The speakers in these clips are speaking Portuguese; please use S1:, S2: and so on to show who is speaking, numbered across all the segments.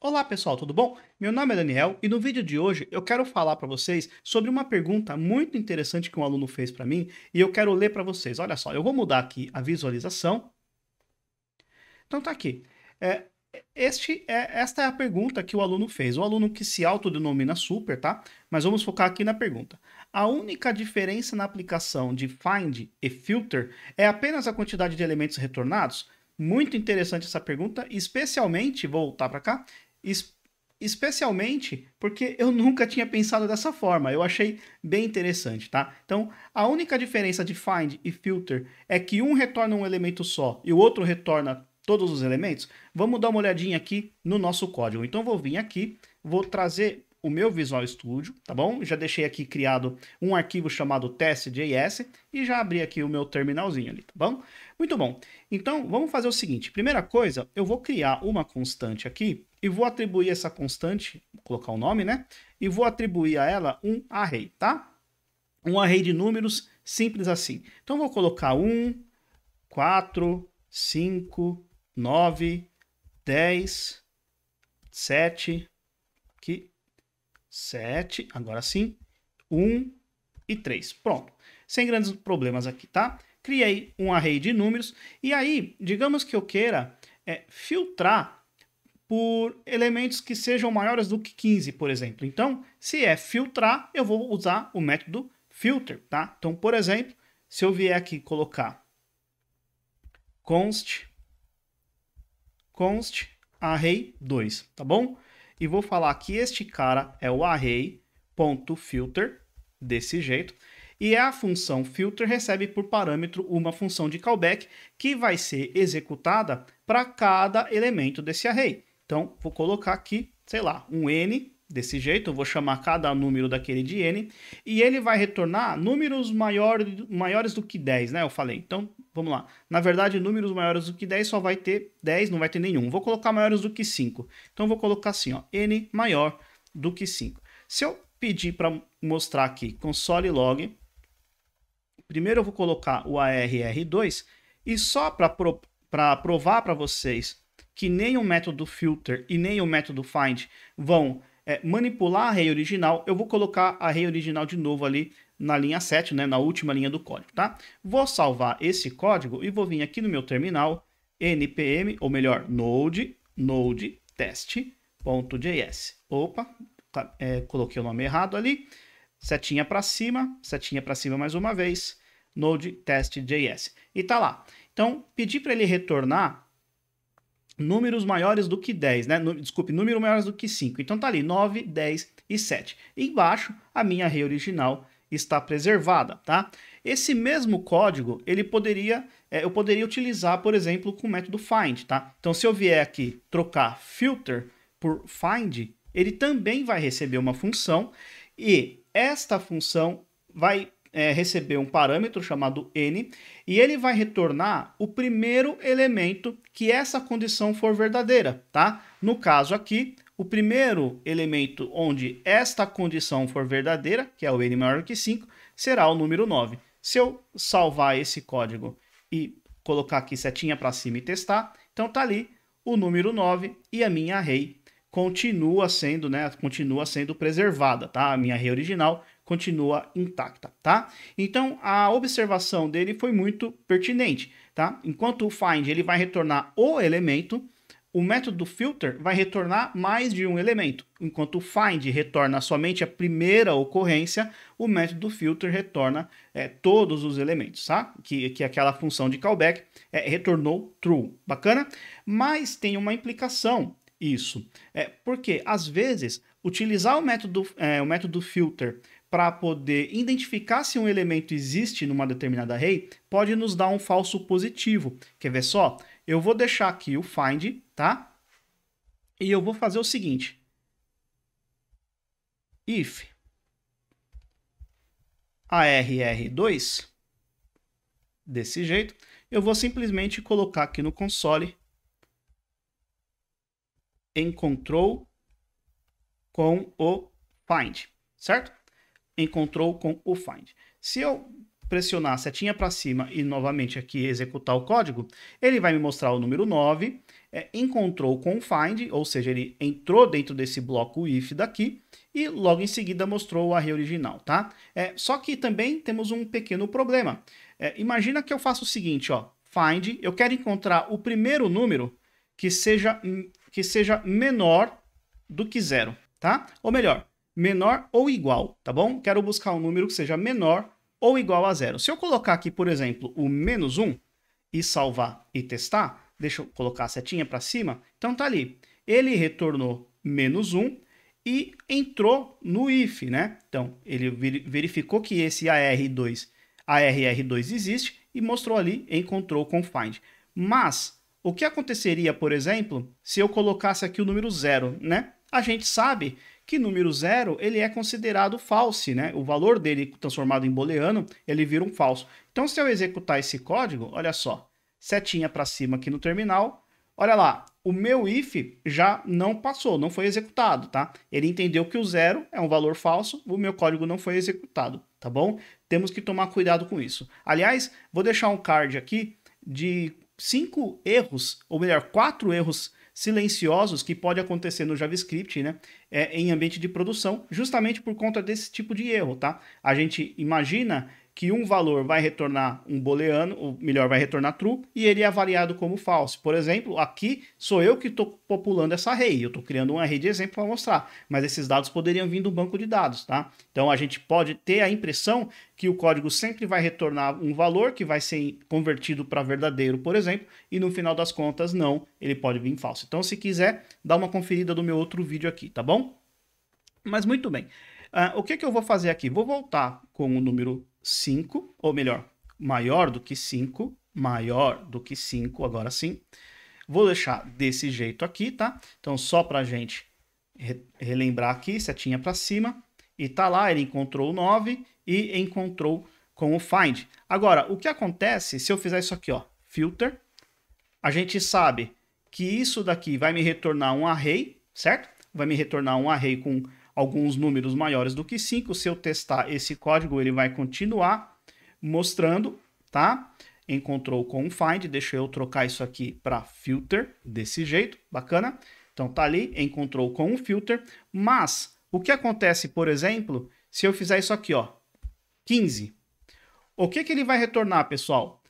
S1: Olá pessoal, tudo bom? Meu nome é Daniel e no vídeo de hoje eu quero falar para vocês sobre uma pergunta muito interessante que um aluno fez para mim e eu quero ler para vocês. Olha só, eu vou mudar aqui a visualização. Então tá aqui. É, este é, esta é a pergunta que o aluno fez. O aluno que se autodenomina super, tá? Mas vamos focar aqui na pergunta. A única diferença na aplicação de find e filter é apenas a quantidade de elementos retornados? Muito interessante essa pergunta, especialmente, vou voltar para cá, es especialmente porque eu nunca tinha pensado dessa forma. Eu achei bem interessante, tá? Então, a única diferença de find e filter é que um retorna um elemento só e o outro retorna todos os elementos. Vamos dar uma olhadinha aqui no nosso código. Então, vou vir aqui, vou trazer o meu Visual Studio, tá bom? Já deixei aqui criado um arquivo chamado test.js e já abri aqui o meu terminalzinho ali, tá bom? Muito bom. Então, vamos fazer o seguinte. Primeira coisa, eu vou criar uma constante aqui e vou atribuir essa constante, vou colocar o um nome, né? E vou atribuir a ela um array, tá? Um array de números simples assim. Então vou colocar 1, 4, 5, 9, 10, 7, aqui, 7, agora sim, 1 e 3. Pronto, sem grandes problemas aqui, tá? Criei um array de números e aí, digamos que eu queira é, filtrar por elementos que sejam maiores do que 15, por exemplo. Então, se é filtrar, eu vou usar o método filter, tá? Então, por exemplo, se eu vier aqui colocar const const array 2, tá bom? E vou falar que este cara é o array.filter desse jeito. E é a função filter recebe por parâmetro uma função de callback que vai ser executada para cada elemento desse array. Então, vou colocar aqui, sei lá, um n desse jeito, eu vou chamar cada número daquele de n, e ele vai retornar números maior, maiores do que 10, né? Eu falei. Então, vamos lá. Na verdade, números maiores do que 10 só vai ter 10, não vai ter nenhum. Vou colocar maiores do que 5. Então, vou colocar assim, ó, n maior do que 5. Se eu pedir para mostrar aqui console log, primeiro eu vou colocar o arr2 e só para pro, provar para vocês que nem o método filter e nem o método find vão é, manipular a array original, eu vou colocar a array original de novo ali na linha 7, né, na última linha do código, tá? Vou salvar esse código e vou vir aqui no meu terminal, npm, ou melhor, node, node test.js. Opa, tá, é, coloquei o nome errado ali. Setinha para cima, setinha para cima mais uma vez, node test.js. E tá lá. Então, pedi para ele retornar números maiores do que 10, né? Desculpe, números maiores do que 5. Então tá ali 9, 10 e 7. Embaixo, a minha array original está preservada, tá? Esse mesmo código, ele poderia, é, eu poderia utilizar, por exemplo, com o método find, tá? Então se eu vier aqui trocar filter por find, ele também vai receber uma função e esta função vai é, receber um parâmetro chamado n e ele vai retornar o primeiro elemento que essa condição for verdadeira, tá? No caso aqui, o primeiro elemento onde esta condição for verdadeira, que é o n maior que 5, será o número 9. Se eu salvar esse código e colocar aqui setinha para cima e testar, então tá ali o número 9 e a minha array continua sendo, né, continua sendo preservada, tá? A minha array original continua intacta, tá? Então a observação dele foi muito pertinente, tá? Enquanto o find ele vai retornar o elemento, o método filter vai retornar mais de um elemento. Enquanto o find retorna somente a primeira ocorrência, o método filter retorna é, todos os elementos, tá? Que, que aquela função de callback é, retornou true. Bacana? Mas tem uma implicação isso. É, porque, às vezes, utilizar o método, é, o método filter para poder identificar se um elemento existe numa determinada array, pode nos dar um falso positivo. Quer ver só? Eu vou deixar aqui o find, tá? E eu vou fazer o seguinte. If arr2, desse jeito, eu vou simplesmente colocar aqui no console em control com o find, certo? encontrou com o find. Se eu pressionar a setinha para cima e novamente aqui executar o código, ele vai me mostrar o número 9, é, encontrou com o find, ou seja, ele entrou dentro desse bloco if daqui, e logo em seguida mostrou o array original, tá? É, só que também temos um pequeno problema. É, imagina que eu faço o seguinte, ó, find, eu quero encontrar o primeiro número que seja, que seja menor do que zero, tá? Ou melhor, menor ou igual, tá bom? Quero buscar um número que seja menor ou igual a zero. Se eu colocar aqui, por exemplo, o menos 1 e salvar e testar, deixa eu colocar a setinha para cima, então tá ali. Ele retornou menos 1 e entrou no if, né? Então, ele verificou que esse AR2, ARR2 existe e mostrou ali, encontrou com find. Mas, o que aconteceria, por exemplo, se eu colocasse aqui o número 0, né? A gente sabe que número zero ele é considerado falso, né? O valor dele transformado em booleano, ele vira um falso. Então, se eu executar esse código, olha só, setinha para cima aqui no terminal, olha lá, o meu if já não passou, não foi executado, tá? Ele entendeu que o zero é um valor falso, o meu código não foi executado, tá bom? Temos que tomar cuidado com isso. Aliás, vou deixar um card aqui de cinco erros, ou melhor, quatro erros silenciosos que pode acontecer no JavaScript, né, é, em ambiente de produção, justamente por conta desse tipo de erro, tá? A gente imagina que um valor vai retornar um booleano, ou melhor, vai retornar true, e ele é avaliado como falso. Por exemplo, aqui sou eu que estou populando essa array, eu estou criando uma array de exemplo para mostrar, mas esses dados poderiam vir do banco de dados, tá? Então a gente pode ter a impressão que o código sempre vai retornar um valor que vai ser convertido para verdadeiro, por exemplo, e no final das contas não, ele pode vir falso. Então se quiser, dá uma conferida do meu outro vídeo aqui, tá bom? Mas muito bem. Ah, o que, que eu vou fazer aqui? Vou voltar com o número 5, ou melhor, maior do que 5, maior do que 5, agora sim. Vou deixar desse jeito aqui, tá? Então, só para a gente re relembrar aqui, setinha para cima. E tá lá, ele encontrou o 9 e encontrou com o find. Agora, o que acontece se eu fizer isso aqui, ó, filter, a gente sabe que isso daqui vai me retornar um array, certo? Vai me retornar um array com alguns números maiores do que 5. Se eu testar esse código, ele vai continuar mostrando, tá? Encontrou com find, deixa eu trocar isso aqui para filter, desse jeito, bacana? Então tá ali, encontrou com um filter, mas o que acontece, por exemplo, se eu fizer isso aqui, ó, 15. O que que ele vai retornar, pessoal?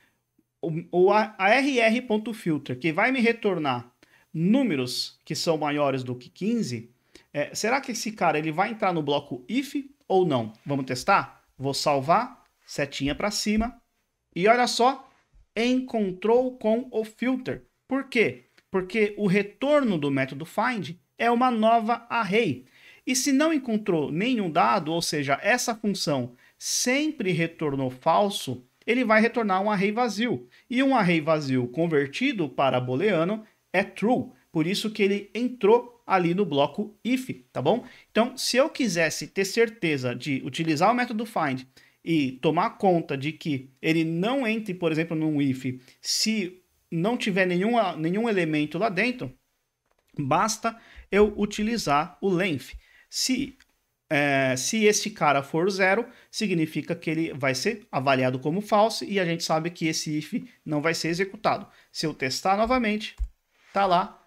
S1: O, o a, a rr.filter, que vai me retornar números que são maiores do que 15, é, será que esse cara ele vai entrar no bloco if ou não? Vamos testar? Vou salvar, setinha para cima. E olha só, encontrou com o filter. Por quê? Porque o retorno do método find é uma nova array. E se não encontrou nenhum dado, ou seja, essa função sempre retornou falso, ele vai retornar um array vazio. E um array vazio convertido para booleano é true, por isso que ele entrou ali no bloco if, tá bom? Então, se eu quisesse ter certeza de utilizar o método find e tomar conta de que ele não entre, por exemplo, num if, se não tiver nenhum nenhum elemento lá dentro, basta eu utilizar o length. Se, é, se este cara for zero, significa que ele vai ser avaliado como false e a gente sabe que esse if não vai ser executado. Se eu testar novamente, tá lá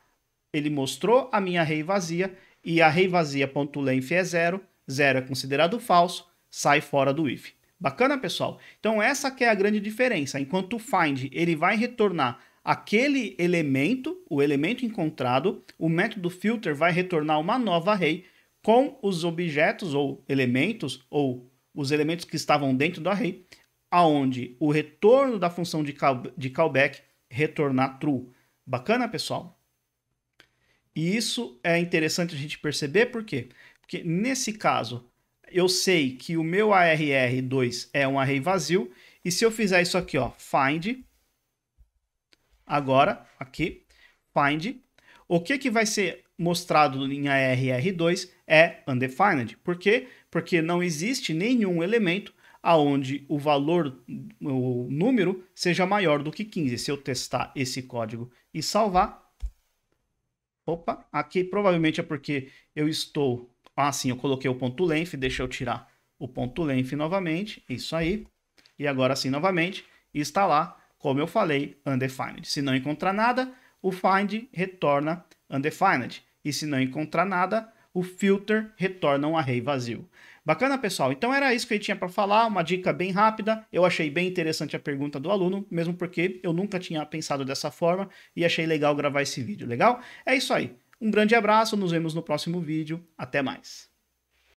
S1: ele mostrou a minha array vazia e a array vazia.length é zero, zero é considerado falso, sai fora do if. Bacana, pessoal? Então essa que é a grande diferença. Enquanto o find ele vai retornar aquele elemento, o elemento encontrado, o método filter vai retornar uma nova array com os objetos ou elementos ou os elementos que estavam dentro do array, aonde o retorno da função de callback retornar true. Bacana, pessoal? E isso é interessante a gente perceber, por quê? Porque nesse caso, eu sei que o meu ARR2 é um array vazio, e se eu fizer isso aqui, ó, find, agora, aqui, find, o que, que vai ser mostrado em ARR2 é undefined. Por quê? Porque não existe nenhum elemento aonde o valor, o número, seja maior do que 15. Se eu testar esse código e salvar, Opa, aqui provavelmente é porque eu estou... Ah, sim, eu coloquei o ponto length, deixa eu tirar o ponto length novamente, isso aí. E agora sim, novamente, está lá, como eu falei, undefined. Se não encontrar nada, o find retorna undefined. E se não encontrar nada, o filter retorna um array vazio. Bacana, pessoal? Então era isso que eu tinha para falar, uma dica bem rápida. Eu achei bem interessante a pergunta do aluno, mesmo porque eu nunca tinha pensado dessa forma e achei legal gravar esse vídeo, legal? É isso aí. Um grande abraço, nos vemos no próximo vídeo. Até mais.